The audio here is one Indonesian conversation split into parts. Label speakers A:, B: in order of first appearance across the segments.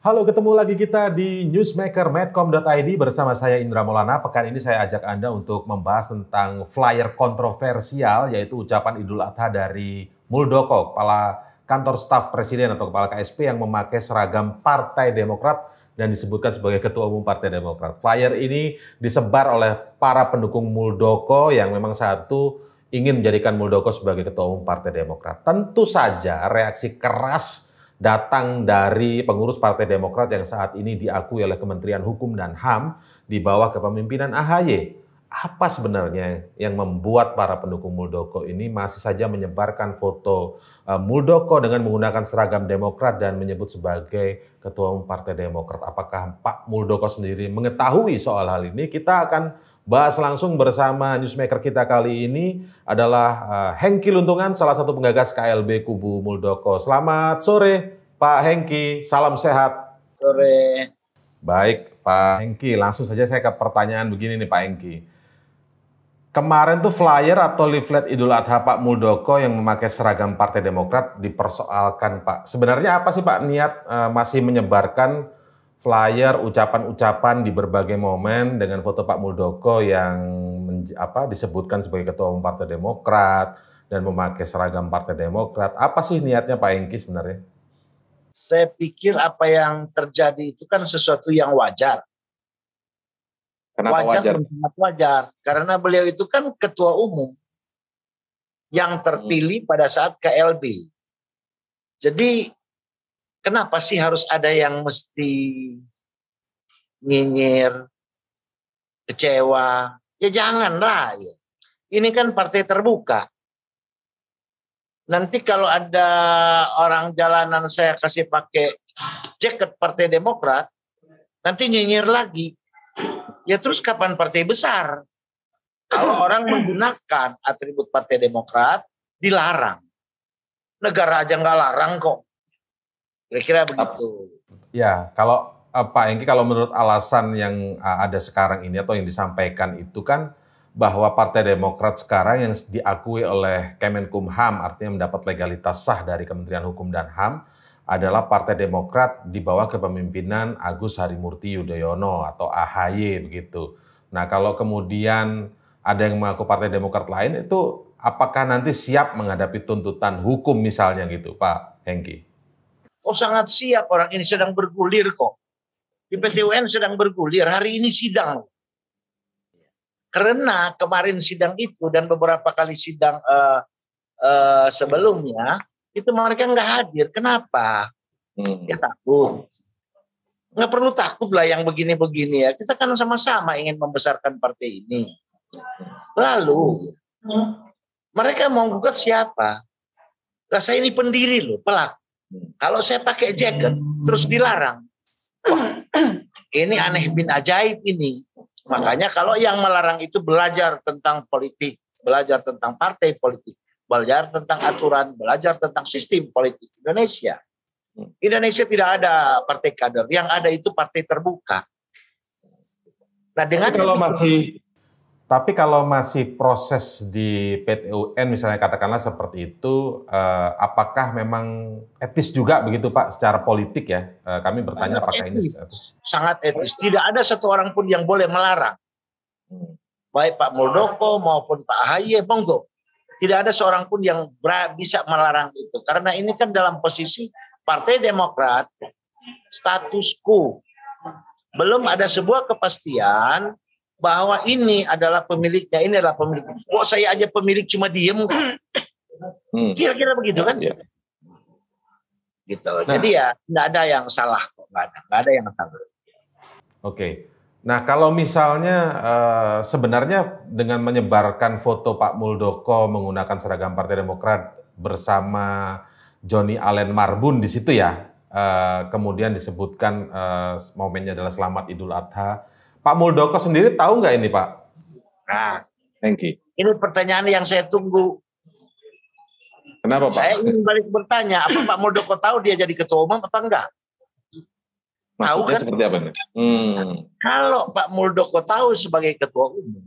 A: Halo, ketemu lagi kita di newsmaker medcom.id bersama saya Indra Maulana. Pekan ini saya ajak Anda untuk membahas tentang flyer kontroversial yaitu ucapan Idul Adha dari Muldoko, kepala kantor staf presiden atau kepala KSP yang memakai seragam Partai Demokrat dan disebutkan sebagai ketua umum Partai Demokrat. Flyer ini disebar oleh para pendukung Muldoko yang memang satu ingin menjadikan Muldoko sebagai ketua umum Partai Demokrat. Tentu saja reaksi keras datang dari pengurus Partai Demokrat yang saat ini diakui oleh Kementerian Hukum dan HAM di bawah kepemimpinan AHY. Apa sebenarnya yang membuat para pendukung Muldoko ini masih saja menyebarkan foto eh, Muldoko dengan menggunakan seragam Demokrat dan menyebut sebagai Ketua Umum Partai Demokrat? Apakah Pak Muldoko sendiri mengetahui soal hal ini? Kita akan bahas langsung bersama newsmaker kita kali ini adalah eh, Hengki Luntungan, salah satu penggagas KLB Kubu Muldoko. Selamat sore, Pak Hengki, salam sehat. Sore. Baik, Pak Hengki, langsung saja saya ke pertanyaan begini nih Pak Hengki. Kemarin tuh flyer atau leaflet Idul Adha Pak Muldoko yang memakai seragam Partai Demokrat dipersoalkan Pak. Sebenarnya apa sih Pak niat e, masih menyebarkan flyer ucapan-ucapan di berbagai momen dengan foto Pak Muldoko yang apa disebutkan sebagai ketua umum Partai Demokrat dan memakai seragam Partai Demokrat. Apa sih niatnya Pak Engki sebenarnya? saya pikir
B: apa yang terjadi itu kan sesuatu yang wajar. Kenapa wajar, wajar? wajar. Karena beliau itu kan ketua umum yang terpilih hmm. pada saat KLB. Jadi kenapa sih harus ada yang mesti nyinyir, kecewa? Ya janganlah. Ya. Ini kan partai terbuka nanti kalau ada orang jalanan saya kasih pakai jaket Partai Demokrat, nanti nyinyir lagi. Ya terus kapan partai besar? Kalau orang menggunakan atribut Partai Demokrat,
A: dilarang.
B: Negara aja nggak larang kok. Kira-kira begitu.
A: Ya, kalau eh, Pak Engki, kalau menurut alasan yang eh, ada sekarang ini atau yang disampaikan itu kan bahwa Partai Demokrat sekarang yang diakui oleh Kemenkumham, artinya mendapat legalitas sah dari Kementerian Hukum dan HAM, adalah Partai Demokrat di bawah kepemimpinan Agus Harimurti Yudhoyono atau AHY begitu. Nah kalau kemudian ada yang mengaku Partai Demokrat lain itu apakah nanti siap menghadapi tuntutan hukum misalnya gitu Pak Hengki?
B: Oh sangat siap orang ini sedang bergulir kok. Di PTUN sedang bergulir, hari ini sidang karena kemarin sidang itu dan beberapa kali sidang uh, uh, sebelumnya itu mereka nggak hadir. Kenapa? Hmm. Ya takut. Nggak perlu takut lah yang begini-begini ya. Kita kan sama-sama ingin membesarkan partai ini. Lalu hmm. mereka mau gugat siapa? Lah saya ini pendiri loh, pelak. Kalau saya pakai jaket terus dilarang, Wah, ini aneh bin ajaib ini. Makanya kalau yang melarang itu belajar tentang politik, belajar tentang partai politik, belajar tentang aturan, belajar tentang sistem politik Indonesia. Indonesia tidak ada partai kader, yang ada itu partai terbuka. Nah
A: dengan kalau masih tapi kalau masih proses di PTUN misalnya katakanlah seperti itu, eh, apakah memang etis juga begitu Pak secara politik ya? Eh, kami bertanya Sangat apakah etis. ini etis?
B: Sangat etis. Tidak ada satu orang pun yang boleh melarang. Hmm. Baik Pak Muldoko maupun Pak Haye monggo. Tidak ada seorang pun yang bisa melarang itu. Karena ini kan dalam posisi Partai Demokrat status quo. Belum ada sebuah kepastian bahwa ini adalah pemiliknya, ini adalah pemilik. Kok saya aja pemilik cuma diem? Hmm. Kira-kira begitu kan? Ya. Gitu. Nah. Jadi ya nggak ada yang salah kok, nggak ada, nggak ada yang salah. Oke.
A: Okay. Nah kalau misalnya eh, sebenarnya dengan menyebarkan foto Pak Muldoko menggunakan seragam Partai Demokrat bersama Joni Allen Marbun di situ ya, eh, kemudian disebutkan eh, momennya adalah Selamat Idul Adha Pak Muldoko sendiri tahu nggak ini Pak? Nah, thank you. Ini pertanyaan yang saya tunggu. Kenapa Pak? Saya ingin balik bertanya, apa Pak
B: Muldoko tahu dia jadi ketua umum atau enggak?
A: tahu kan? Seperti apa nih? Hmm.
B: Kalau Pak Muldoko tahu sebagai ketua umum,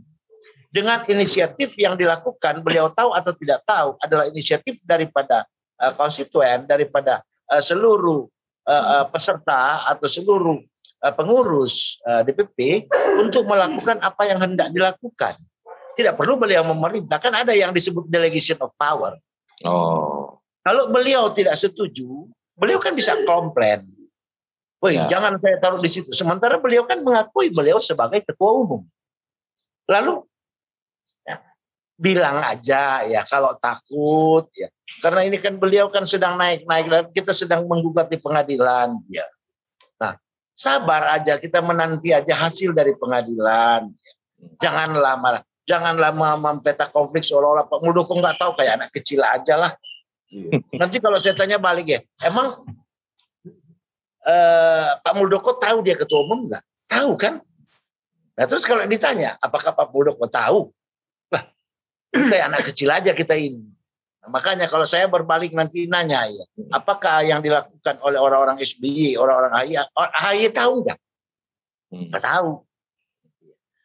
B: dengan inisiatif yang dilakukan, beliau tahu atau tidak tahu adalah inisiatif daripada uh, konstituen, daripada uh, seluruh uh, peserta atau seluruh Eh, pengurus eh, DPP untuk melakukan apa yang hendak dilakukan. Tidak perlu beliau memerintah, kan ada yang disebut delegation of power.
A: Oh.
B: Kalau beliau tidak setuju, beliau kan bisa komplain. Woi, ya. jangan saya taruh di situ. Sementara beliau kan mengakui beliau sebagai ketua umum. Lalu ya, bilang aja ya kalau takut ya. Karena ini kan beliau kan sedang naik-naik kita sedang menggugat di pengadilan ya sabar aja kita menanti aja hasil dari pengadilan jangan lama jangan lama mempeta konflik seolah-olah Pak Muldoko nggak tahu kayak anak kecil aja lah iya. nanti kalau saya tanya balik ya emang eh, Pak Muldoko tahu dia ketua umum nggak tahu kan nah terus kalau ditanya apakah Pak Muldoko tahu lah kayak anak kecil aja kita ini Nah, makanya kalau saya berbalik nanti nanya ya, hmm. apakah yang dilakukan oleh orang-orang SBY, orang-orang AHY, AHY tahu nggak? Hmm. Nggak tahu.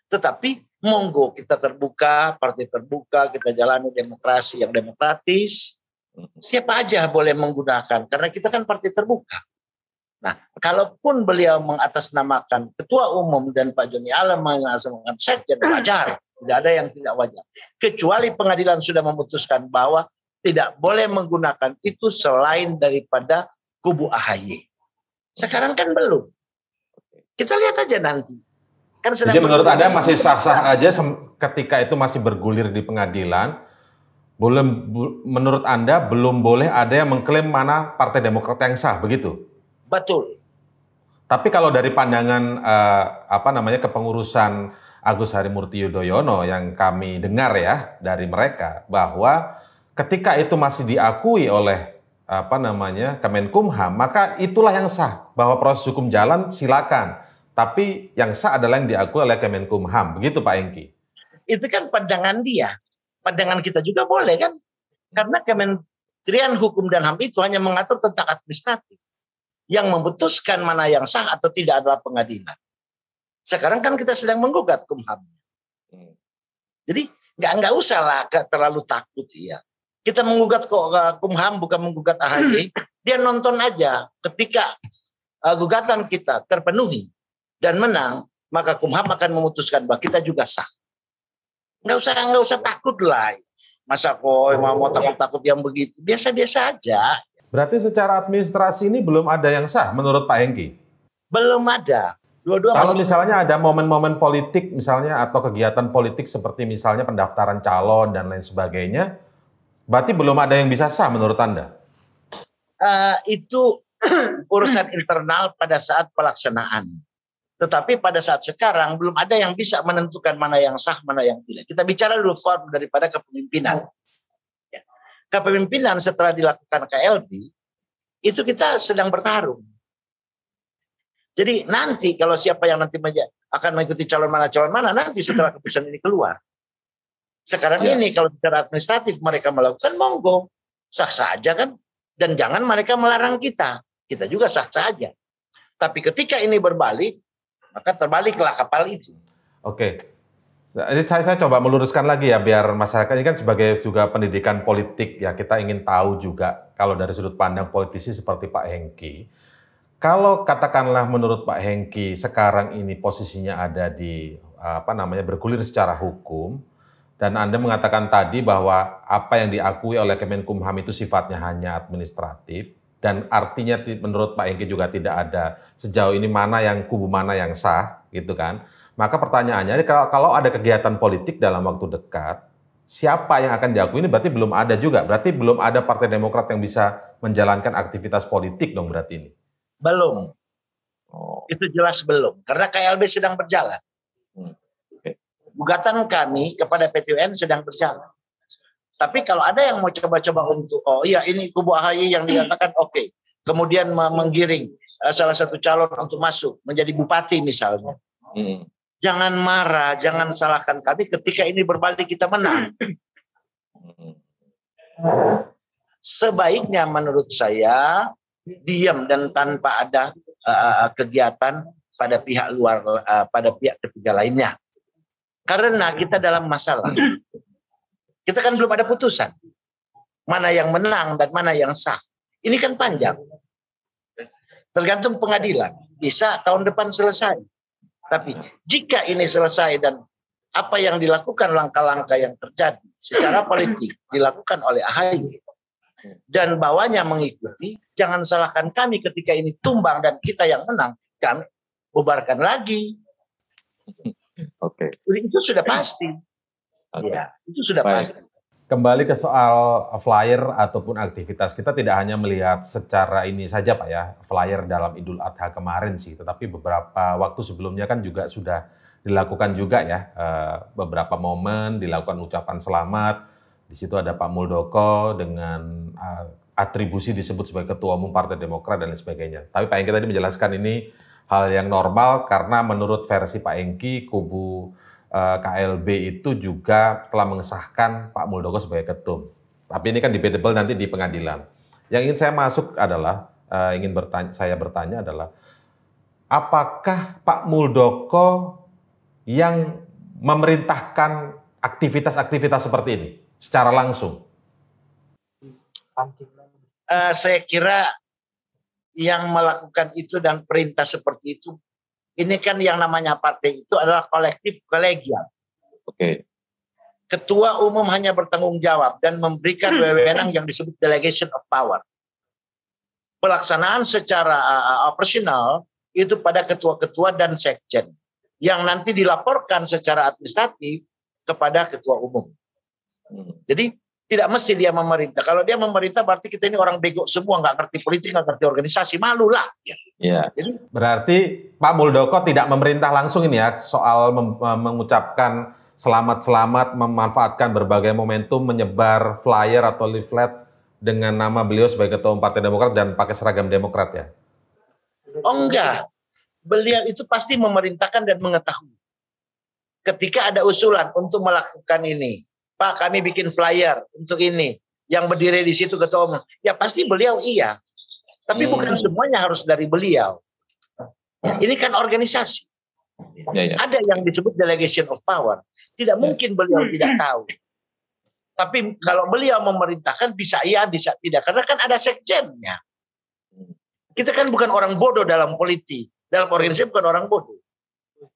B: Tetapi monggo kita terbuka, partai terbuka, kita jalani demokrasi yang demokratis. Hmm. Siapa aja boleh menggunakan, karena kita kan partai terbuka. Nah, kalaupun beliau mengatasnamakan ketua umum dan Pak Joni Alam mengatasnamakan sekjen wajar, tidak ada yang tidak wajar. Kecuali pengadilan sudah memutuskan bahwa tidak boleh menggunakan itu selain daripada kubu AHY. Sekarang kan belum. Kita lihat aja nanti. Kan sedang Jadi menurut Anda masih sah-sah aja
A: ketika itu masih bergulir di pengadilan, belum menurut Anda belum boleh ada yang mengklaim mana Partai Demokrat yang sah begitu? Betul. Tapi kalau dari pandangan eh, apa namanya kepengurusan Agus Harimurti Yudhoyono yang kami dengar ya dari mereka bahwa ketika itu masih diakui oleh apa namanya Kemenkumham, maka itulah yang sah bahwa proses hukum jalan silakan. Tapi yang sah adalah yang diakui oleh Kemenkumham, begitu Pak Engki. Itu kan pandangan dia,
B: pandangan kita juga boleh kan? Karena Kementerian Hukum dan Ham itu hanya mengatur tentang administratif. Yang memutuskan mana yang sah atau tidak adalah pengadilan. Sekarang kan kita sedang menggugat kumham. Hmm. Jadi nggak nggak usah lah terlalu takut ya. Kita menggugat kok eh, Kumham bukan menggugat AHY. Dia nonton aja ketika uh, gugatan kita terpenuhi dan menang, maka Kumham akan memutuskan bahwa kita juga sah. Nggak usah nggak usah takut lah. Masa kok mau, mau oh, iya. takut-takut yang begitu? Biasa-biasa aja.
A: Berarti secara administrasi ini belum ada yang sah menurut Pak Hengki? Belum
B: ada. Dua-dua Kalau
A: misalnya ada momen-momen politik misalnya atau kegiatan politik seperti misalnya pendaftaran calon dan lain sebagainya, Berarti belum ada yang bisa sah menurut Anda?
B: Uh, itu urusan internal pada saat pelaksanaan. Tetapi pada saat sekarang belum ada yang bisa menentukan mana yang sah, mana yang tidak. Kita bicara dulu form daripada kepemimpinan. Ya. Kepemimpinan setelah dilakukan KLB, itu kita sedang bertarung. Jadi nanti kalau siapa yang nanti akan mengikuti calon mana calon mana nanti setelah keputusan ini keluar sekarang ya. ini kalau secara administratif mereka melakukan monggo sah saja kan dan jangan mereka melarang kita. Kita juga sah saja. Tapi ketika ini berbalik maka terbaliklah kapal itu.
A: Oke. Ini saya, saya coba meluruskan lagi ya biar masyarakat ini kan sebagai juga pendidikan politik ya kita ingin tahu juga kalau dari sudut pandang politisi seperti Pak Hengki. Kalau katakanlah menurut Pak Hengki sekarang ini posisinya ada di apa namanya bergulir secara hukum, dan Anda mengatakan tadi bahwa apa yang diakui oleh Kemenkumham itu sifatnya hanya administratif dan artinya menurut Pak Engki juga tidak ada sejauh ini mana yang kubu mana yang sah gitu kan. Maka pertanyaannya kalau kalau ada kegiatan politik dalam waktu dekat, siapa yang akan diakui ini berarti belum ada juga. Berarti belum ada Partai Demokrat yang bisa menjalankan aktivitas politik dong berarti ini.
B: Belum. Oh. Itu jelas belum karena KLB sedang berjalan gugatan kami kepada PT UN sedang berjalan. Tapi kalau ada yang mau coba-coba untuk oh iya ini kubu AHY yang dikatakan oke, okay. kemudian menggiring eh, salah satu calon untuk masuk menjadi bupati misalnya. Hmm. Jangan marah, jangan salahkan kami ketika ini berbalik kita menang. Sebaiknya menurut saya diam dan tanpa ada uh, kegiatan pada pihak luar uh, pada pihak ketiga lainnya. Karena kita dalam masalah. Kita kan belum ada putusan. Mana yang menang dan mana yang sah. Ini kan panjang. Tergantung pengadilan. Bisa tahun depan selesai. Tapi jika ini selesai dan apa yang dilakukan langkah-langkah yang terjadi secara politik dilakukan oleh AHY dan bawahnya mengikuti, jangan salahkan kami ketika ini tumbang dan kita yang menang, kami bubarkan lagi. Oke. Okay. Itu sudah pasti. Okay. Ya,
A: itu sudah Baik. pasti. Kembali ke soal flyer ataupun aktivitas kita tidak hanya melihat secara ini saja Pak ya, flyer dalam Idul Adha kemarin sih, tetapi beberapa waktu sebelumnya kan juga sudah dilakukan juga ya eh, beberapa momen dilakukan ucapan selamat. Di situ ada Pak Muldoko dengan eh, atribusi disebut sebagai ketua umum Partai Demokrat dan lain sebagainya. Tapi Pak Engki tadi menjelaskan ini hal yang normal karena menurut versi Pak Engki kubu eh, KLB itu juga telah mengesahkan Pak Muldoko sebagai ketum. Tapi ini kan debatable nanti di pengadilan. Yang ingin saya masuk adalah eh, ingin bertanya, saya bertanya adalah apakah Pak Muldoko yang memerintahkan aktivitas-aktivitas seperti ini secara langsung?
B: Uh, saya kira yang melakukan itu dan perintah seperti itu ini kan yang namanya partai itu adalah kolektif kolegial. Oke. Okay. Ketua umum hanya bertanggung jawab dan memberikan hmm. wewenang yang disebut delegation of power. Pelaksanaan secara uh, operasional itu pada ketua-ketua dan sekjen yang nanti dilaporkan secara administratif kepada ketua umum. Hmm. Jadi tidak mesti dia memerintah. Kalau dia memerintah berarti kita ini orang bego semua, nggak ngerti politik, nggak ngerti organisasi, malu lah. Ya. Iya. Jadi,
A: berarti Pak Muldoko tidak memerintah langsung ini ya soal eh, mengucapkan selamat-selamat, memanfaatkan berbagai momentum, menyebar flyer atau leaflet dengan nama beliau sebagai ketua Umum Partai Demokrat dan pakai seragam Demokrat ya?
B: Oh enggak. Beliau itu pasti memerintahkan dan mengetahui. Ketika ada usulan untuk melakukan ini, Pak kami bikin flyer untuk ini. Yang berdiri di situ ketua umum. Ya pasti beliau iya. Tapi hmm. bukan semuanya harus dari beliau. Ya, ini kan organisasi. Ya, ya. Ada yang disebut delegation of power. Tidak ya. mungkin beliau tidak tahu. Tapi kalau beliau memerintahkan bisa iya bisa tidak karena kan ada sekjennya. Kita kan bukan orang bodoh dalam politik, dalam organisasi bukan orang bodoh.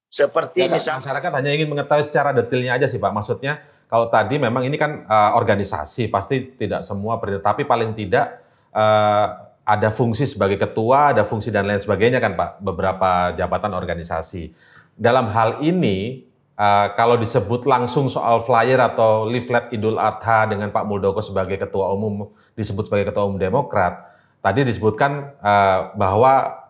A: Seperti ya, misalnya masyarakat hanya ingin mengetahui secara detailnya aja sih Pak. Maksudnya kalau tadi memang ini kan uh, organisasi pasti tidak semua tapi paling tidak uh, ada fungsi sebagai ketua, ada fungsi dan lain sebagainya kan Pak, beberapa jabatan organisasi. Dalam hal ini uh, kalau disebut langsung soal flyer atau leaflet Idul Adha dengan Pak Muldoko sebagai ketua umum disebut sebagai ketua umum Demokrat, tadi disebutkan uh, bahwa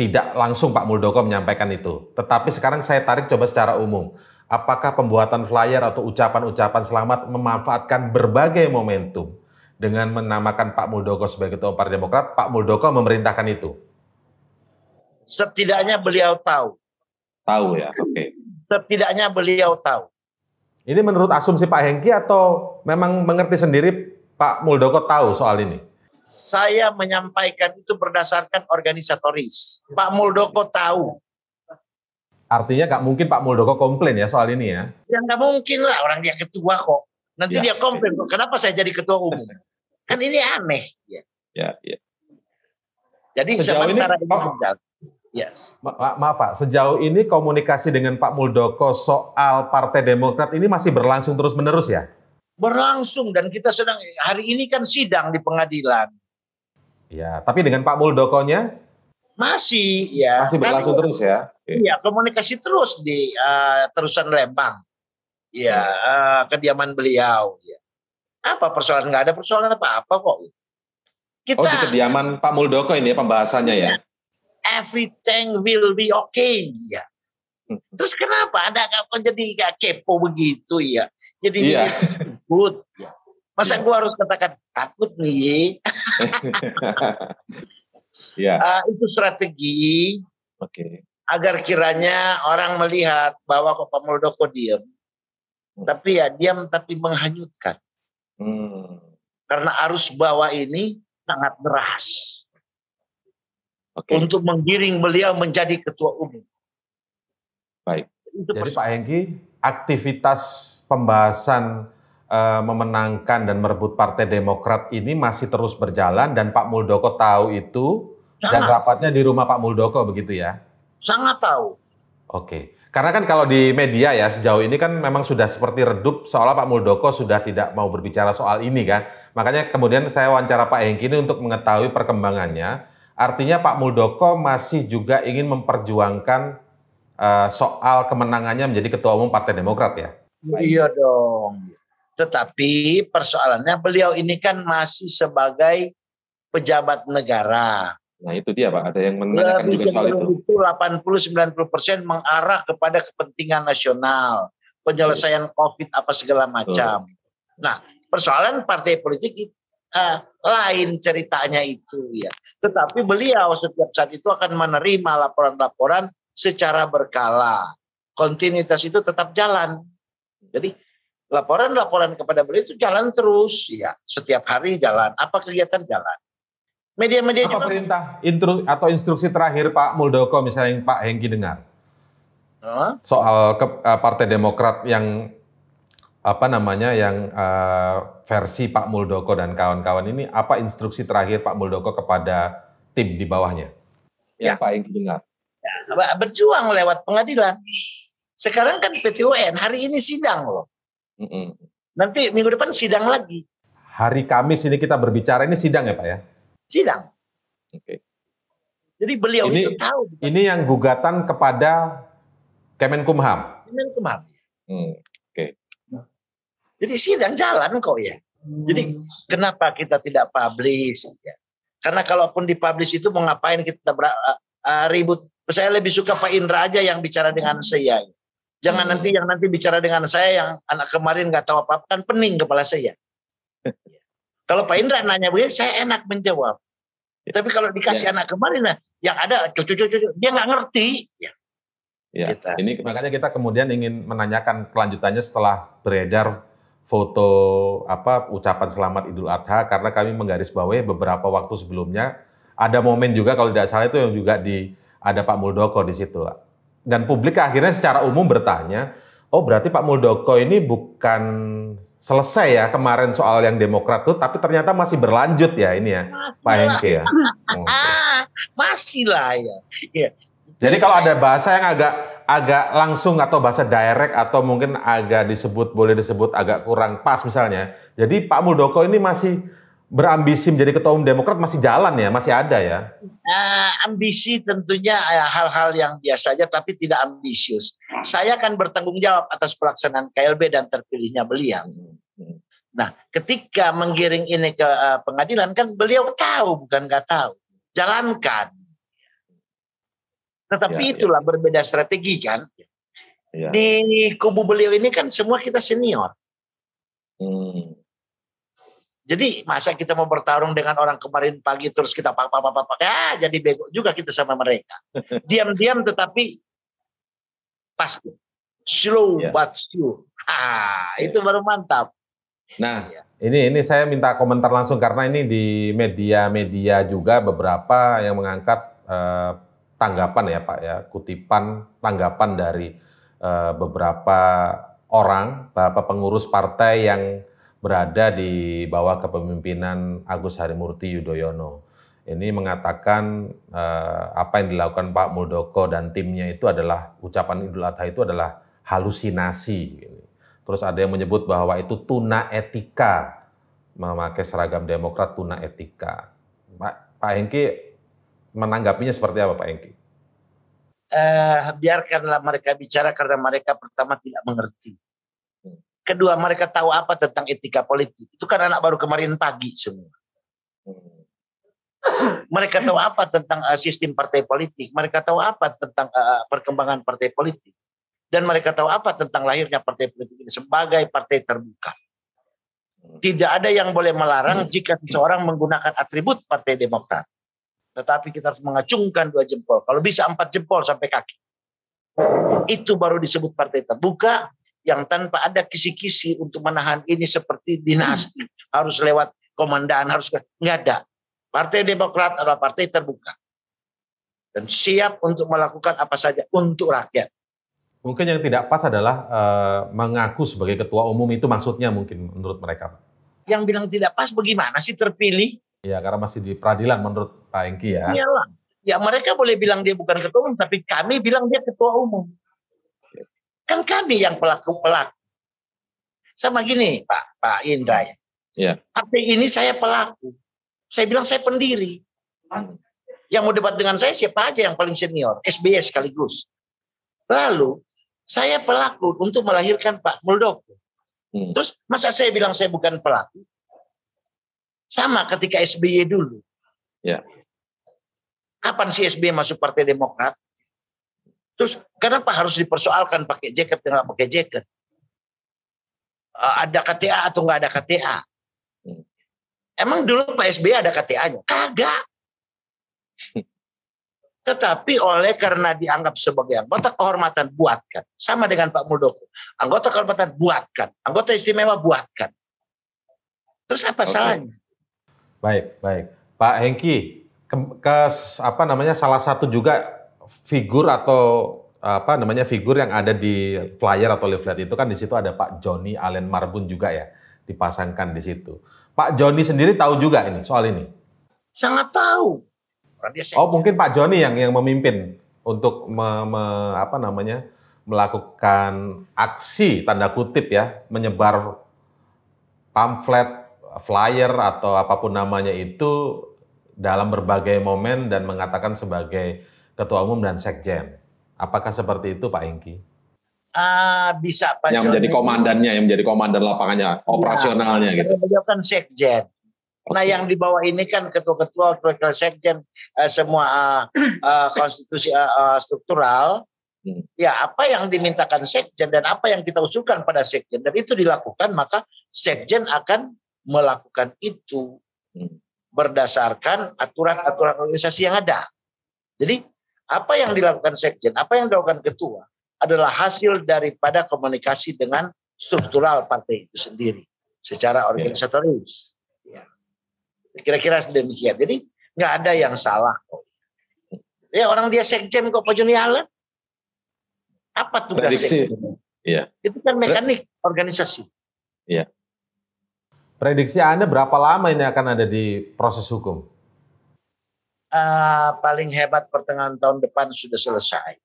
A: tidak langsung Pak Muldoko menyampaikan itu, tetapi sekarang saya tarik coba secara umum Apakah pembuatan flyer atau ucapan-ucapan selamat memanfaatkan berbagai momentum dengan menamakan Pak Muldoko sebagai ketua Partai Demokrat, Pak Muldoko memerintahkan itu?
B: Setidaknya beliau tahu.
A: Tahu ya, oke. Okay. Setidaknya beliau tahu. Ini menurut asumsi Pak Hengki atau memang mengerti sendiri Pak Muldoko tahu soal ini?
B: Saya menyampaikan itu berdasarkan organisatoris. Pak Muldoko tahu
A: Artinya nggak mungkin Pak Muldoko komplain ya soal ini ya?
B: Ya nggak mungkin lah orang dia ketua kok. Nanti ya. dia komplain kok. Kenapa saya jadi ketua umum? kan ini aneh. Ya, ya. ya. Jadi sejauh ini, ini
A: yes. ma maaf Pak, sejauh ini komunikasi dengan Pak Muldoko soal Partai Demokrat ini masih berlangsung terus-menerus ya?
B: Berlangsung dan kita sedang hari ini kan sidang di pengadilan.
A: Ya, tapi dengan Pak Muldokonya
B: masih ya. Masih berlangsung tapi, terus
A: ya. Iya,
B: komunikasi terus di uh, terusan Lembang. Iya, uh, kediaman beliau. Ya.
A: Apa persoalan? Nggak ada persoalan apa-apa kok. Kita, oh, di kediaman Pak Muldoko ini ya pembahasannya ya? Iya.
B: Everything will be okay. Ya. Terus kenapa ada apa jadi gak kepo begitu ya? Jadi iya. good. Ya. Masa iya. gue harus katakan takut nih? Iya. uh, itu strategi agar kiranya orang melihat bahwa kok Pak Muldoko diam. Hmm. Tapi ya diam tapi menghanyutkan. Hmm. Karena arus bawah ini sangat deras. Okay. Untuk menggiring beliau menjadi ketua umum.
A: Baik. Itu Jadi Pak Hengki, aktivitas pembahasan eh, memenangkan dan merebut Partai Demokrat ini masih terus berjalan dan Pak Muldoko tahu itu nah. dan rapatnya di rumah Pak Muldoko begitu ya?
B: sangat tahu.
A: Oke. Karena kan kalau di media ya sejauh ini kan memang sudah seperti redup seolah Pak Muldoko sudah tidak mau berbicara soal ini kan. Makanya kemudian saya wawancara Pak Hengki ini untuk mengetahui perkembangannya. Artinya Pak Muldoko masih juga ingin memperjuangkan uh, soal kemenangannya menjadi Ketua Umum Partai Demokrat ya?
B: Iya dong. Tetapi persoalannya beliau ini kan masih sebagai pejabat negara.
A: Nah itu dia Pak, ada yang menanyakan ya, juga soal itu.
B: itu 80-90 persen mengarah kepada kepentingan nasional, penyelesaian COVID apa segala macam. Betul. Nah persoalan partai politik uh, lain ceritanya itu ya. Tetapi beliau setiap saat itu akan menerima laporan-laporan secara berkala. Kontinuitas itu tetap jalan. Jadi laporan-laporan kepada beliau itu
A: jalan terus ya. Setiap hari jalan, apa kegiatan jalan. Media-media apa juga. perintah intru, atau instruksi terakhir Pak Muldoko misalnya yang Pak Hengki dengar huh? soal ke, uh, Partai Demokrat yang apa namanya yang uh, versi Pak Muldoko dan kawan-kawan ini apa instruksi terakhir Pak Muldoko kepada tim di bawahnya ya, ya. Pak Hengki dengar
B: ya, berjuang lewat pengadilan sekarang kan PTUN hari ini sidang loh mm -mm. nanti minggu depan
A: sidang lagi hari Kamis ini kita berbicara ini sidang ya Pak ya sidang. Okay. Jadi beliau ini, itu tahu. Ini yang gugatan kepada Kemenkumham. Kemenkumham. Hmm, Okay.
B: Jadi sidang jalan kok ya. Hmm. Jadi kenapa kita tidak publish? Ya. Karena kalaupun dipublish itu mau ngapain kita ber, uh, ribut? Saya lebih suka Pak Indra aja yang bicara dengan saya. Jangan hmm. nanti yang nanti bicara dengan saya yang anak kemarin nggak tahu apa-apa kan pening kepala saya. Kalau Pak Indra nanya begini, saya enak menjawab. Ya. Tapi kalau dikasih ya. anak kemarin nah, yang ada cucu-cucu dia nggak ngerti. Ya.
A: Ya, kita. ini makanya kita kemudian ingin menanyakan kelanjutannya setelah beredar foto apa ucapan selamat Idul Adha karena kami menggarisbawahi beberapa waktu sebelumnya ada momen juga kalau tidak salah itu yang juga di ada Pak Muldoko di situ. Dan publik akhirnya secara umum bertanya, "Oh, berarti Pak Muldoko ini bukan selesai ya kemarin soal yang Demokrat tuh, tapi ternyata masih berlanjut ya ini ya, Pak Hengke ya.
B: Ah, masih lah ya. Iya.
A: Jadi kalau ada bahasa yang agak agak langsung atau bahasa direct atau mungkin agak disebut boleh disebut agak kurang pas misalnya. Jadi Pak Muldoko ini masih berambisi menjadi ketua umum Demokrat masih jalan ya, masih ada ya?
B: Uh, ambisi tentunya eh, hal-hal uh, yang biasa saja tapi tidak ambisius. Saya akan bertanggung jawab atas pelaksanaan KLB dan terpilihnya beliau. Nah, ketika menggiring ini ke eh, pengadilan kan beliau tahu bukan nggak tahu, jalankan. Tetapi ya, ya. itulah ya. berbeda strategi kan. Ya. Di kubu beliau ini kan semua kita senior. Hmm. Jadi masa kita mau bertarung dengan orang kemarin pagi terus kita papa pak pak ya jadi bego juga kita sama mereka. Diam-diam tetapi pasti
A: slow yeah. but sure. Ah,
B: yeah. itu baru mantap.
A: Nah, iya, iya. ini ini saya minta komentar langsung karena ini di media-media juga beberapa yang mengangkat eh, tanggapan ya Pak ya, kutipan tanggapan dari eh, beberapa orang, beberapa pengurus partai yang berada di bawah kepemimpinan Agus Harimurti Yudhoyono. Ini mengatakan eh, apa yang dilakukan Pak Muldoko dan timnya itu adalah ucapan Idul Adha itu adalah halusinasi. Terus ada yang menyebut bahwa itu tuna etika, memakai seragam Demokrat tuna etika. Pak, Pak Hengki menanggapinya seperti apa Pak Hengki?
B: Eh, biarkanlah mereka bicara karena mereka pertama tidak mengerti. Kedua, mereka tahu apa tentang etika politik. Itu kan anak baru kemarin pagi semua. Mereka tahu apa tentang uh, sistem partai politik. Mereka tahu apa tentang eh, perkembangan partai politik. Dan mereka tahu apa tentang lahirnya partai politik ini sebagai partai terbuka. Tidak ada yang boleh melarang hmm. jika seseorang menggunakan atribut Partai Demokrat. Tetapi kita harus mengacungkan dua jempol. Kalau bisa empat jempol sampai kaki. Itu baru disebut partai terbuka yang tanpa ada kisi-kisi untuk menahan ini seperti dinasti. Harus lewat komandan, harus nggak ada. Partai Demokrat adalah partai terbuka dan siap untuk melakukan apa saja untuk rakyat.
A: Mungkin yang tidak pas adalah e, mengaku sebagai ketua umum itu maksudnya mungkin menurut mereka, Pak. Yang bilang tidak pas bagaimana sih terpilih? Ya karena masih di peradilan menurut Pak Engki ya. Iyalah. Ya mereka boleh bilang dia bukan ketua umum, tapi kami bilang dia ketua umum.
B: Kan kami yang pelaku-pelaku. Sama gini Pak, Pak Indra ya. ya. Tapi ini saya pelaku. Saya bilang saya pendiri. Yang mau debat dengan saya siapa aja yang paling senior? SBS sekaligus. Lalu saya pelaku untuk melahirkan Pak Muldoko. Hmm. Terus masa saya bilang saya bukan pelaku? Sama ketika SBY dulu. Ya. Kapan si SBY masuk Partai Demokrat? Terus kenapa harus dipersoalkan pakai jaket atau pakai jaket? Eh, ada KTA atau nggak ada KTA? Hmm. Emang dulu Pak SBY ada KTA-nya? Kagak. Tetapi oleh karena dianggap sebagai anggota kehormatan buatkan. Sama dengan Pak Muldoko. Anggota kehormatan buatkan. Anggota istimewa buatkan. Terus apa okay. salahnya?
A: Baik, baik. Pak Hengki, ke, ke apa namanya salah satu juga figur atau apa namanya figur yang ada di flyer atau leaflet itu kan di situ ada Pak Joni Allen Marbun juga ya dipasangkan di situ. Pak Joni sendiri tahu juga ini soal ini. Sangat tahu. Ya oh mungkin Pak Joni yang yang memimpin untuk me, me, apa namanya melakukan aksi tanda kutip ya menyebar pamflet, flyer atau apapun namanya itu dalam berbagai momen dan mengatakan sebagai ketua umum dan sekjen. Apakah seperti itu Pak Engki? Uh, ah, bisa Pak Yang Joni. menjadi komandannya, yang menjadi komandan lapangannya, iya, operasionalnya ya, gitu.
B: Beliau kan sekjen. Nah yang di bawah ini kan ketua-ketua, ketua sekjen, eh, semua eh, eh konstitusi eh, eh, struktural. Hmm. Ya apa yang dimintakan sekjen dan apa yang kita usulkan pada sekjen dan itu dilakukan maka sekjen akan melakukan itu hmm. berdasarkan aturan-aturan organisasi yang ada. Jadi apa yang dilakukan sekjen, apa yang dilakukan ketua adalah hasil daripada komunikasi dengan struktural partai itu sendiri secara ya. organisatoris. Kira-kira sedemikian Jadi nggak ada yang salah kok. Ya orang dia sekjen kok Pak Joni Allen. Apa tugas Prediksi. sekjen? Iya. Itu kan mekanik organisasi.
A: Iya. Prediksi Anda berapa lama ini akan ada di proses hukum?
B: Uh, paling hebat pertengahan tahun depan sudah selesai.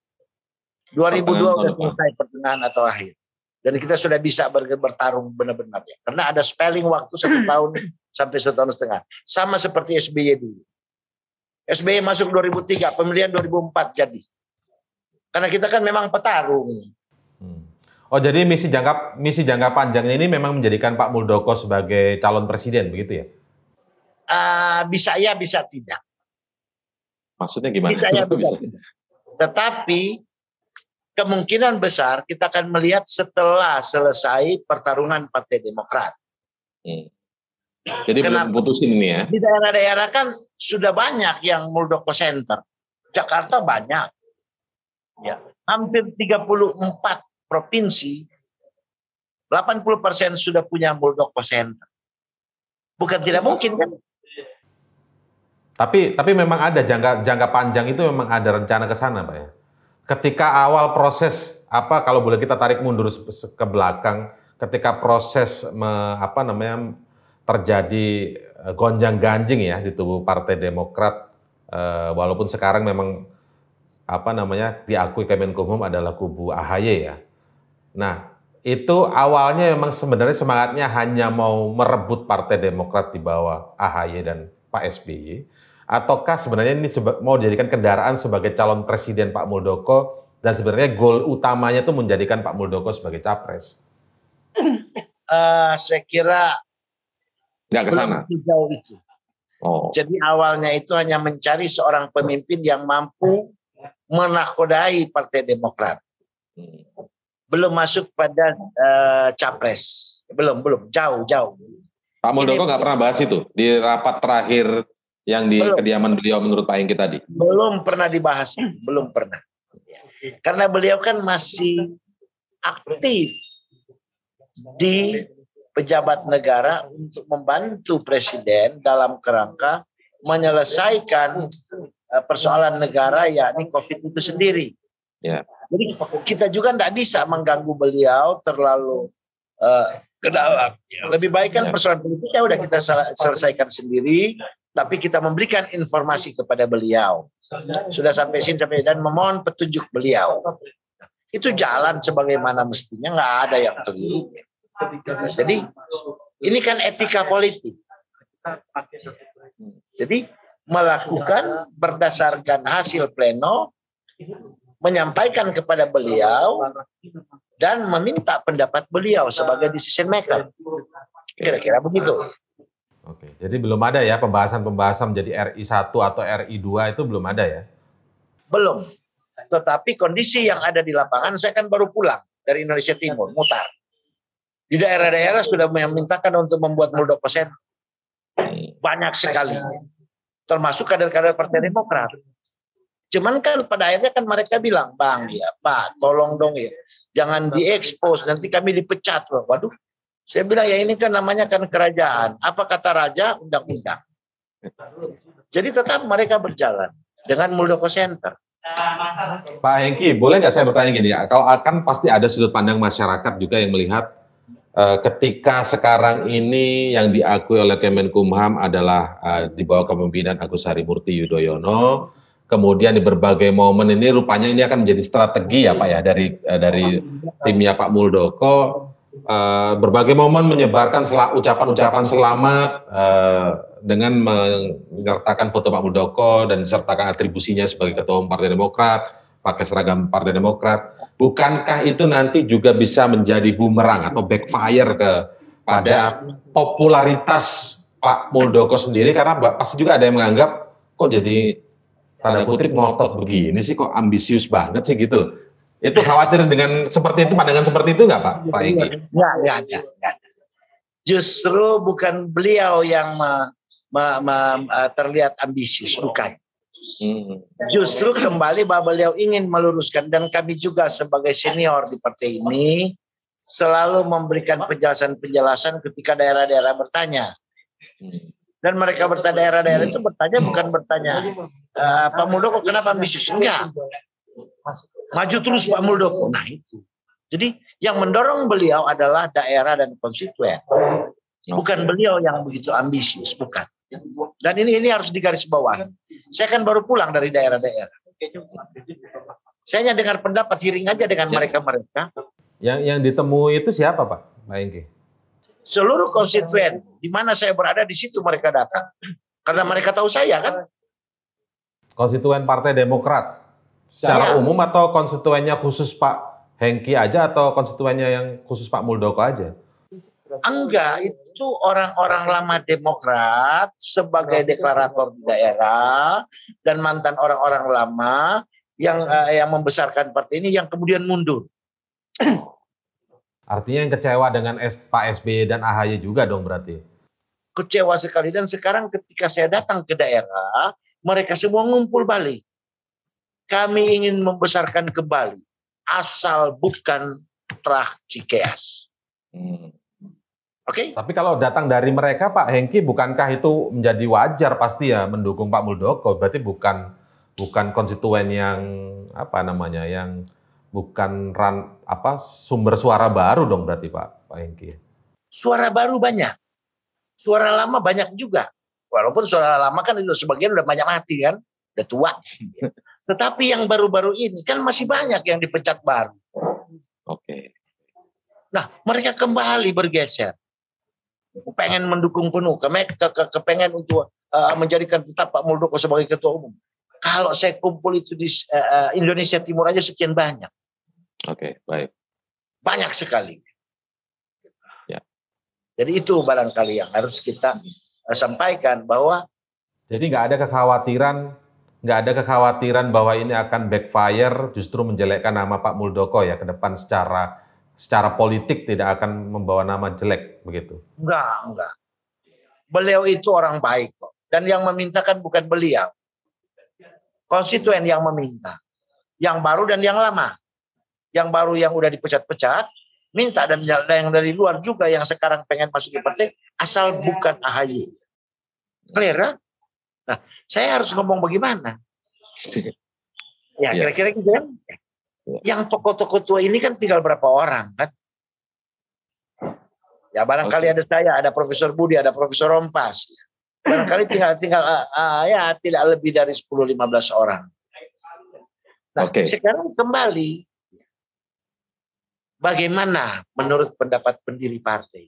A: 2002 sudah selesai
B: pertengahan atau akhir. Dan kita sudah bisa bertarung benar-benar ya. Karena ada spelling waktu satu tahun sampai setahun setengah. Sama seperti SBY dulu. SBY masuk 2003, pemilihan 2004 jadi. Karena kita kan memang petarung.
A: Hmm. Oh jadi misi jangka misi jangka panjangnya ini memang menjadikan Pak Muldoko sebagai calon presiden begitu ya?
B: Uh, bisa ya bisa tidak.
A: Maksudnya gimana? Bisa ya
B: bisa. Tetapi kemungkinan besar kita akan melihat setelah selesai pertarungan Partai Demokrat.
A: Hmm. Jadi Kenapa? belum putusin ini ya. Di
B: daerah-daerah kan sudah banyak yang Muldoko Center. Jakarta banyak. Ya, hampir 34 provinsi 80% sudah punya Muldoko Center.
A: Bukan tidak mungkin kan? Tapi tapi memang ada jangka jangka panjang itu memang ada rencana ke sana, Pak ya. Ketika awal proses apa kalau boleh kita tarik mundur ke belakang ketika proses me, apa namanya terjadi eh, gonjang-ganjing ya di tubuh Partai Demokrat eh, walaupun sekarang memang apa namanya diakui Kemenkumham adalah kubu AHY ya. Nah, itu awalnya memang sebenarnya semangatnya hanya mau merebut Partai Demokrat di bawah AHY dan Pak SBY ataukah sebenarnya ini mau dijadikan kendaraan sebagai calon presiden Pak Muldoko dan sebenarnya goal utamanya itu menjadikan Pak Muldoko sebagai capres?
B: Uh, saya kira tidak ke sana. itu. Oh. Jadi awalnya itu hanya mencari seorang pemimpin yang mampu menakodai Partai Demokrat. Hmm. Belum masuk pada uh, capres. Belum, belum. Jauh, jauh.
A: Pak Muldoko nggak pernah bahas itu di rapat terakhir yang di belum. kediaman beliau menurut Pak Engki tadi.
B: Belum pernah dibahas, belum pernah. Karena beliau kan masih aktif di pejabat negara untuk membantu presiden dalam kerangka menyelesaikan eh, persoalan negara yakni COVID itu sendiri. Ya. Jadi kita juga tidak bisa mengganggu beliau terlalu uh, ke dalam. Lebih baik kan ya. persoalan politiknya sudah kita selesaikan sendiri, tapi kita memberikan informasi kepada beliau. Sudah sampai sini sampai dan memohon petunjuk beliau. Itu jalan sebagaimana mestinya nggak ada yang keliru. Jadi ini kan etika politik. Jadi melakukan berdasarkan hasil pleno, menyampaikan kepada beliau dan meminta pendapat beliau sebagai decision maker.
A: Kira-kira begitu. Oke, jadi belum ada ya pembahasan-pembahasan menjadi RI 1 atau RI 2 itu belum ada ya? Belum. Tetapi kondisi yang ada di lapangan, saya kan baru
B: pulang dari Indonesia Timur, mutar.
A: Di daerah-daerah sudah memintakan untuk membuat
B: muldoko center. Banyak sekali. Termasuk kader-kader Partai Demokrat. Cuman kan pada akhirnya kan mereka bilang, Bang ya, Pak, tolong dong ya. Jangan diekspos, nanti kami dipecat. loh. Waduh, saya bilang ya ini kan namanya kan kerajaan. Apa kata raja? Undang-undang. Jadi tetap mereka berjalan dengan Muldoko Center. Pak
A: Hengki, boleh nggak saya bertanya gini ya? Kalau akan pasti ada sudut pandang masyarakat juga yang melihat Eh, ketika sekarang ini yang diakui oleh Kemenkumham adalah uh, di bawah kepemimpinan Agus Harimurti Yudhoyono. Kemudian di berbagai momen ini rupanya ini akan menjadi strategi ya Pak ya dari uh, dari timnya Pak Muldoko. Uh, berbagai momen menyebarkan ucapan-ucapan selamat uh, dengan menyertakan foto Pak Muldoko dan disertakan atribusinya sebagai Ketua Umum Partai Demokrat, pakai seragam Partai Demokrat bukankah itu nanti juga bisa menjadi bumerang atau backfire ke pada popularitas Pak Muldoko sendiri karena pasti juga ada yang menganggap kok jadi tanda kutip ngotot begini sih kok ambisius banget sih gitu itu khawatir dengan seperti itu pandangan seperti itu nggak Pak iya, Pak Egi?
B: Ya, ya, ya, Justru bukan beliau yang ma, ma, ma, terlihat ambisius bukan Hmm. Justru kembali bahwa beliau ingin meluruskan dan kami juga sebagai senior di partai ini selalu memberikan penjelasan-penjelasan ketika daerah-daerah bertanya. Hmm. Dan mereka bertanya daerah-daerah itu bertanya hmm. bukan bertanya e, Pak Muldoko kenapa ambisius enggak. Maju terus Pak Muldoko. Nah itu. Jadi yang mendorong beliau adalah daerah dan konstituen. Bukan beliau yang begitu ambisius, bukan. Dan ini ini harus digaris bawah. Saya kan baru pulang dari daerah-daerah. Saya hanya dengar pendapat siring aja dengan mereka-mereka.
A: Yang yang ditemui itu siapa Pak? Pak Engki.
B: Seluruh konstituen di mana saya berada di situ mereka datang. Karena mereka tahu saya kan.
A: Konstituen Partai Demokrat secara saya. umum atau konstituennya khusus Pak Hengki aja atau konstituennya yang khusus Pak Muldoko aja?
B: Enggak, iya. itu orang-orang lama Demokrat sebagai deklarator di daerah dan mantan
A: orang-orang lama yang
B: uh, yang membesarkan partai ini yang kemudian mundur.
A: Artinya yang kecewa dengan S, Pak SBY dan AHY juga dong berarti.
B: Kecewa sekali dan sekarang ketika saya datang ke daerah, mereka semua ngumpul balik. Kami ingin membesarkan ke Bali asal bukan
A: Trah Cikeas. Hmm. Oke. Okay? Tapi kalau datang dari mereka Pak Hengki bukankah itu menjadi wajar pasti ya mendukung Pak Muldoko? Berarti bukan bukan konstituen yang apa namanya yang bukan ran, apa sumber suara baru dong berarti Pak Pak Hengki. Suara baru banyak.
B: Suara lama banyak juga. Walaupun suara lama kan itu sebagian udah banyak mati kan, udah tua. Tetapi yang baru-baru ini kan masih banyak yang dipecat baru. Oke. Okay. Nah, mereka kembali bergeser pengen mendukung penuh, kami ke, ke, kepengen untuk uh, menjadikan tetap Pak Muldoko sebagai ketua umum. Kalau saya kumpul itu di uh, Indonesia Timur aja sekian banyak. Oke, okay, baik. Banyak sekali. Ya. Jadi itu barangkali yang
A: harus kita uh, sampaikan bahwa. Jadi nggak ada kekhawatiran, nggak ada kekhawatiran bahwa ini akan backfire, justru menjelekkan nama Pak Muldoko ya ke depan secara secara politik tidak akan membawa nama jelek begitu.
B: Enggak, enggak. Beliau itu orang baik kok. Dan yang meminta kan bukan beliau. Konstituen yang meminta. Yang baru dan yang lama. Yang baru yang udah dipecat-pecat, minta dan yang dari luar juga yang sekarang pengen masuk di partai, asal bukan AHY. Clear kan? Nah, saya harus ngomong bagaimana? Iya. ya, kira-kira gitu kan? Iya. Yang toko-toko tua ini kan tinggal berapa orang kan? Ya barangkali okay. ada saya, ada Profesor Budi, ada Profesor Rompas. Barangkali tinggal tinggal uh, uh, ya tidak lebih dari 10 15 orang. Nah, okay. sekarang kembali bagaimana menurut pendapat pendiri partai?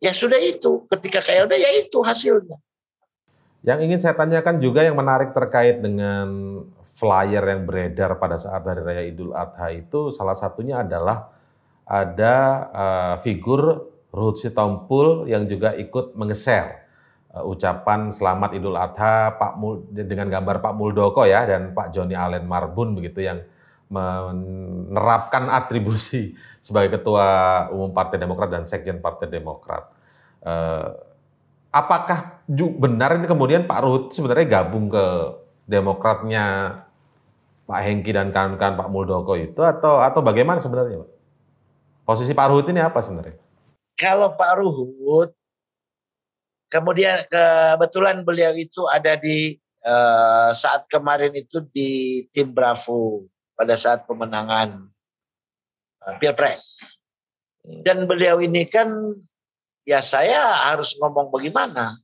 B: Ya sudah itu, ketika KLB ya itu hasilnya.
A: Yang ingin saya tanyakan juga yang menarik terkait dengan flyer yang beredar pada saat Hari Raya Idul Adha itu salah satunya adalah ada uh, figur Ruhut Sitompul yang juga ikut mengeser uh, ucapan selamat Idul Adha Pak Mul, dengan gambar Pak Muldoko ya dan Pak Joni Allen Marbun begitu yang menerapkan atribusi sebagai ketua umum Partai Demokrat dan sekjen Partai Demokrat. Uh, apakah benar ini kemudian Pak Ruhut sebenarnya gabung ke Demokratnya Pak Hengki dan kawan-kawan Pak Muldoko itu atau atau bagaimana sebenarnya Pak? Posisi Pak Ruhut ini apa sebenarnya? Kalau
B: Pak Ruhut kemudian kebetulan beliau itu ada di eh, saat kemarin itu di tim Bravo pada saat pemenangan eh, Pilpres. Hmm. Dan beliau ini kan ya saya harus ngomong bagaimana.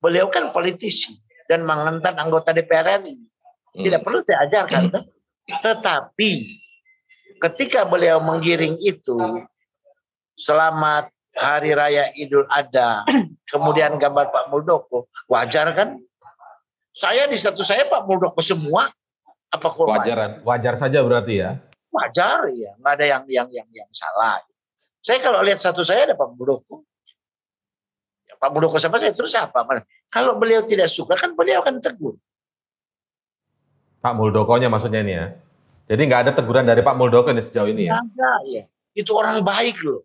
B: Beliau kan politisi dan mengantar anggota DPR RI tidak hmm. perlu diajarkan hmm. tetapi ketika beliau menggiring itu selamat hari raya Idul Adha kemudian gambar Pak Muldoko wajar kan saya di satu saya
A: Pak Muldoko semua apa kurang wajar wajar saja berarti ya
B: wajar ya nggak ada yang yang yang yang salah saya kalau lihat satu saya ada Pak Muldoko ya, Pak Muldoko sama saya terus apa kalau beliau tidak suka kan beliau akan tegur
A: Pak Muldokonya maksudnya ini ya. Jadi nggak ada teguran dari Pak Muldoko ini sejauh ini ya?
B: Enggak, ya. Itu orang baik loh.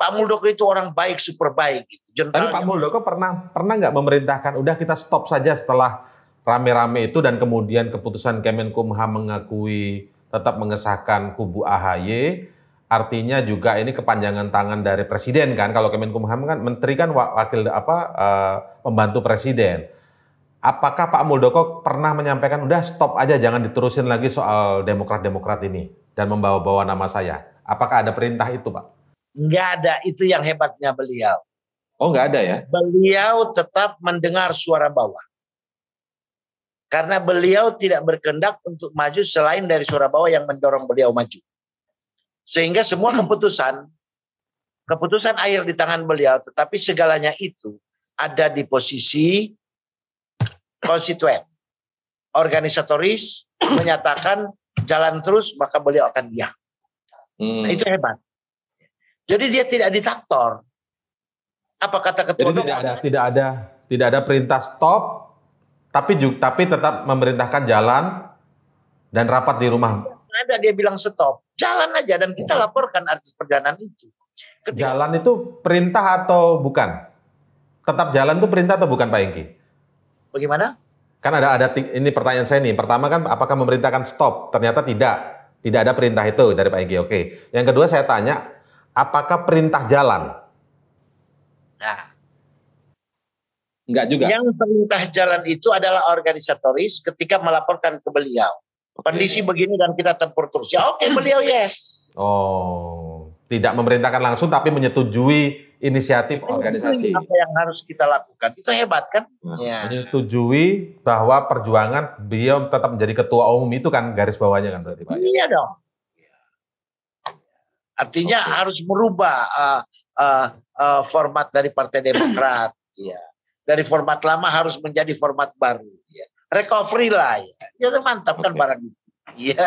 B: Pak Muldoko itu orang baik,
A: super baik. Gitu. Tapi Pak Muldoko pernah pernah nggak memerintahkan, udah kita stop saja setelah rame-rame itu dan kemudian keputusan Kemenkumham mengakui tetap mengesahkan kubu AHY, artinya juga ini kepanjangan tangan dari presiden kan? Kalau Kemenkumham kan menteri kan wakil apa uh, pembantu presiden. Apakah Pak Muldoko pernah menyampaikan, udah stop aja jangan diterusin lagi soal Demokrat-Demokrat ini dan membawa-bawa nama saya? Apakah ada perintah itu Pak?
B: Enggak ada, itu yang hebatnya beliau. Oh enggak ada ya? Beliau tetap mendengar suara bawah. Karena beliau tidak berkendak untuk maju selain dari suara bawah yang mendorong beliau maju. Sehingga semua keputusan, keputusan akhir di tangan beliau, tetapi segalanya itu ada di posisi konstituen organisatoris menyatakan jalan terus maka beliau akan diam. Hmm. Nah, itu hebat. Jadi dia tidak ditaktor.
A: Apa kata ketua? Jadi tidak ada, tidak ada, tidak ada perintah stop, tapi juga, tapi tetap memerintahkan jalan dan rapat di rumah.
B: Ada dia bilang stop, jalan aja dan kita laporkan artis perjalanan itu.
A: Ketika jalan itu perintah atau bukan? Tetap jalan itu perintah atau bukan Pak Engki? Bagaimana? Kan ada ada ini pertanyaan saya nih. Pertama kan apakah memerintahkan stop? Ternyata tidak. Tidak ada perintah itu dari Pak Egy. Oke. Yang kedua saya tanya, apakah perintah jalan? Nah, enggak juga. Yang perintah jalan itu adalah
B: organisatoris ketika melaporkan ke beliau. Okay. Kondisi begini dan kita tempur terus. Ya oke, okay, beliau yes.
A: Oh, tidak memerintahkan langsung tapi menyetujui inisiatif itu iya, organisasi. Iya. Apa
B: yang harus kita lakukan? Itu hebat kan? Nah, ya.
A: Menyetujui bahwa perjuangan beliau tetap menjadi ketua umum itu kan garis bawahnya kan berarti
B: Pak. Iya dong. Artinya okay. harus merubah uh, uh, uh, format dari Partai Demokrat, ya. Dari format lama harus menjadi format baru, ya. Recovery lah, iya. ya. Itu mantap okay. kan barang itu. Iya.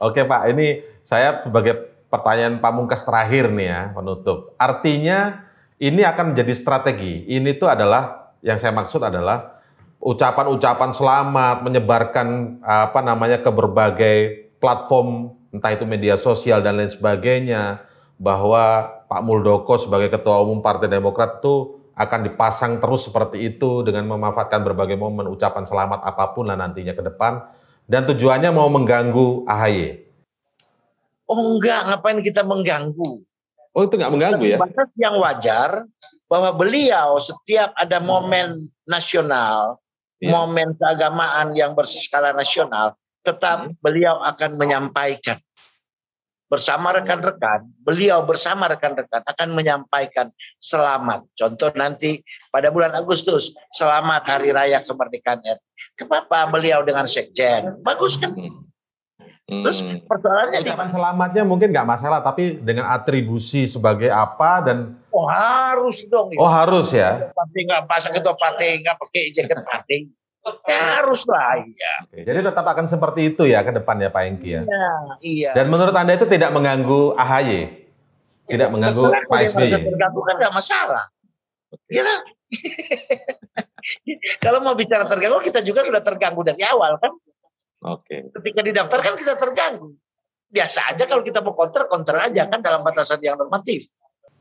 A: Oke okay, Pak, ini saya sebagai pertanyaan Pak Mungkas terakhir nih ya penutup. Artinya ini akan menjadi strategi. Ini tuh adalah yang saya maksud adalah ucapan-ucapan selamat menyebarkan apa namanya ke berbagai platform entah itu media sosial dan lain sebagainya bahwa Pak Muldoko sebagai ketua umum Partai Demokrat itu akan dipasang terus seperti itu dengan memanfaatkan berbagai momen ucapan selamat apapun lah nantinya ke depan dan tujuannya mau mengganggu AHY.
B: Oh enggak, ngapain kita mengganggu?
A: Oh itu enggak mengganggu ya?
B: Batas yang wajar bahwa beliau setiap ada hmm. momen nasional, yeah. momen keagamaan yang berskala nasional, tetap hmm. beliau akan menyampaikan bersama hmm. rekan-rekan, beliau bersama rekan-rekan akan menyampaikan selamat. Contoh nanti pada bulan Agustus, selamat Hari Raya Kemerdekaan RI. Kenapa beliau dengan sekjen? Bagus kan? Hmm. Terus hmm.
A: persoalannya ucapan selamatnya mungkin nggak masalah, tapi dengan atribusi sebagai apa dan oh
B: harus dong. Ya. Oh harus ya. Pasti nggak pasang ketua partai nggak pakai jaket partai. Ya, harus lah ya.
A: jadi tetap akan seperti itu ya ke depan ya Pak Engki ya.
B: Iya, iya. Dan
A: menurut Anda itu tidak mengganggu AHY? Tidak mengganggu Pak SBY?
B: Terganggu kan nggak masalah. Iya kan? Kalau mau bicara terganggu kita juga sudah terganggu dari awal kan. Oke. Okay. Ketika didaftarkan kita terganggu. Biasa aja kalau kita mau konter, konter aja kan dalam batasan yang normatif.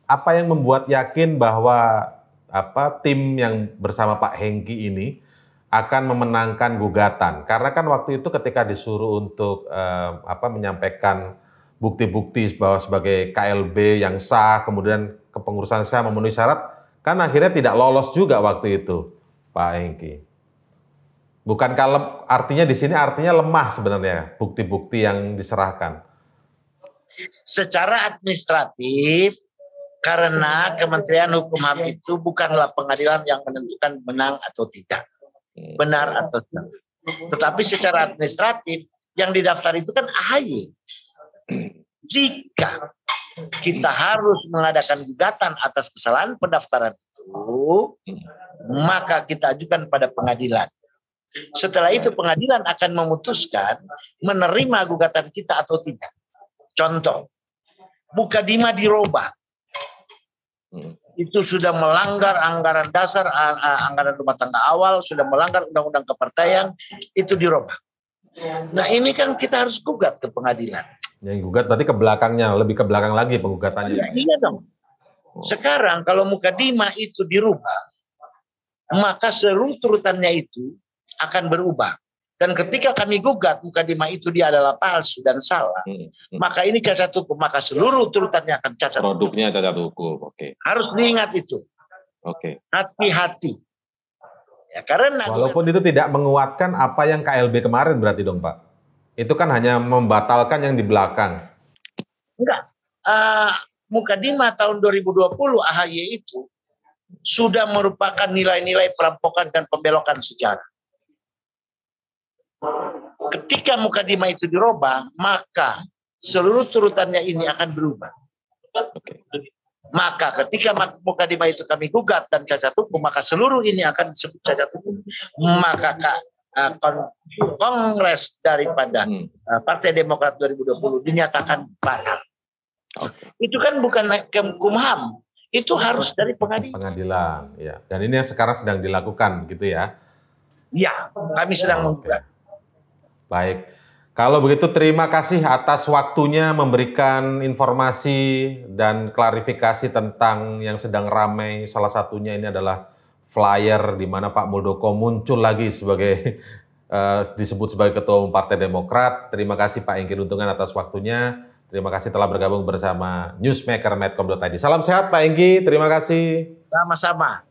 A: Apa yang membuat yakin bahwa apa tim yang bersama Pak Hengki ini akan memenangkan gugatan? Karena kan waktu itu ketika disuruh untuk eh, apa menyampaikan bukti-bukti bahwa sebagai KLB yang sah, kemudian kepengurusan saya memenuhi syarat, kan akhirnya tidak lolos juga waktu itu, Pak Hengki. Bukan kalau artinya di sini artinya lemah sebenarnya bukti-bukti yang diserahkan.
B: Secara administratif karena Kementerian Hukum HAM itu bukanlah pengadilan yang menentukan menang atau tidak, benar atau tidak. Tetapi secara administratif yang didaftar itu kan AHY. Jika kita harus mengadakan gugatan atas kesalahan pendaftaran itu, maka kita ajukan pada pengadilan. Setelah itu pengadilan akan memutuskan menerima gugatan kita atau tidak. Contoh, buka dima diroba Itu sudah melanggar anggaran dasar, anggaran rumah tangga awal, sudah melanggar undang-undang kepartaian, itu diroba Nah ini kan kita harus gugat ke pengadilan.
A: Yang gugat tadi ke belakangnya, lebih ke belakang lagi penggugatannya. Ya,
B: iya dong. Sekarang kalau mukadimah itu dirubah, maka seru turutannya itu akan berubah. Dan ketika kami gugat mukadimah itu dia adalah palsu dan salah, hmm. hmm. maka ini cacat hukum, maka seluruh tuntutannya akan cacat. Produknya
A: hukum. cacat hukum, oke. Okay.
B: Harus diingat itu.
A: Oke. Okay. Hati-hati. Ya, karena walaupun itu tidak menguatkan apa yang KLB kemarin berarti dong Pak. Itu kan hanya membatalkan yang di belakang.
B: Enggak. Uh, eh, mukadimah tahun 2020 AHY itu sudah merupakan nilai-nilai perampokan dan pembelokan sejarah Ketika mukadimah itu dirubah, maka seluruh turutannya ini akan berubah. Maka ketika mukadimah itu kami gugat dan cacat hukum, maka seluruh ini akan disebut cacat hukum. Maka Kak, eh, Kongres daripada hmm. eh, Partai Demokrat 2020
A: dinyatakan batal.
B: Okay. Itu kan bukan kumham, itu harus
A: dari pengadilan. Pengadilan, ya. Dan ini yang sekarang sedang dilakukan, gitu ya? Ya,
B: kami sedang okay. menggugat.
A: Baik. Kalau begitu terima kasih atas waktunya memberikan informasi dan klarifikasi tentang yang sedang ramai. Salah satunya ini adalah flyer di mana Pak Muldoko muncul lagi sebagai uh, disebut sebagai Ketua Umum Partai Demokrat. Terima kasih Pak Engki Luntungan atas waktunya. Terima kasih telah bergabung bersama Newsmaker Medcom.id. Salam sehat Pak Engki, terima kasih.
B: Sama-sama.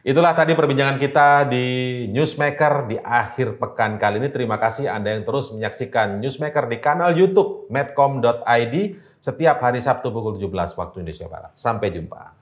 A: Itulah tadi perbincangan kita di Newsmaker di akhir pekan kali ini. Terima kasih Anda yang terus menyaksikan Newsmaker di kanal YouTube medcom.id setiap hari Sabtu pukul 17 waktu Indonesia Barat. Sampai jumpa.